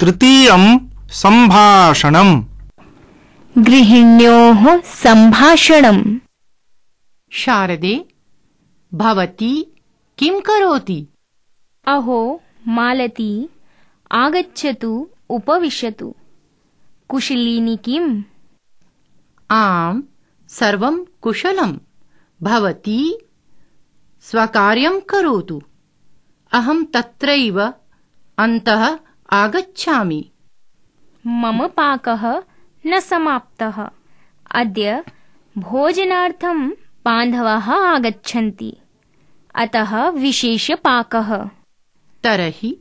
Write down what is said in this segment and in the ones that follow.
तृतीयं सम्भाषणम् गृहिण्योः सम्भाषणम् शारदे भवती किं करोति अहो मालती आगच्छतु उपविशतु कुशलीनि किम् आम् सर्वं कुशलम् भवती स्वकार्यं करोतु अहं तत्रैव अन्तः आगच्छामि मम पाकः न समाप्तः अद्य भोजनार्थं बान्धवाः आगच्छन्ति अतः विशेषपाकः तर्हि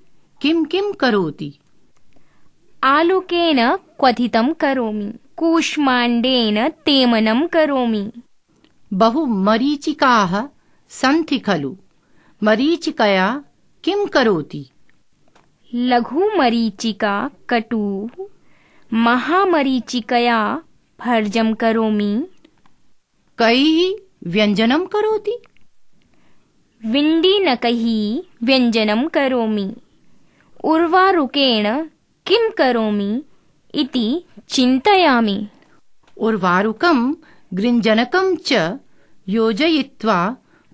आलुकेन क्वथितं करोमि कूष्माण्डेन तेमनं करोमि बहु मरीचिकाः सन्ति खलु मरीचिकया किं करोति लघुमरीचिका कटु महामरीचिकया भर्जं करोमि कैः व्यञ्जनं करोति विण्डीनकैः व्यञ्जनं करोमि उर्वारुकेण किं करोमि इति चिन्तयामि उर्वारुकं गृञ्जनकं च योजयित्वा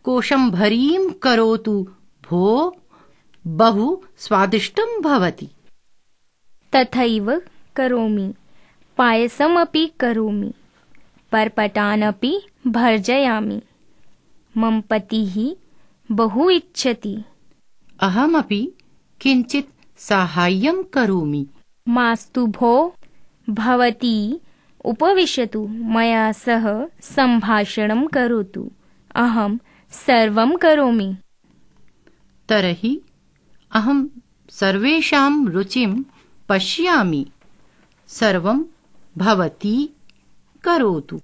कोशं भरीं करोतु भो बहु स्वादिष्टं भवति तथैव करोमि पायसमपि करोमि पर्पटान् अपि भर्जयामि मम पतिः बहु इच्छति अहमपि किञ्चित् साहाय्यं करोमि मास्तु भो भवती उपविशतु मया सह सम्भाषणं करोतु अहं सर्वं करोमि तर्हि अहम सर्वेषां रुचिं पश्यामि सर्वं भवती करोतु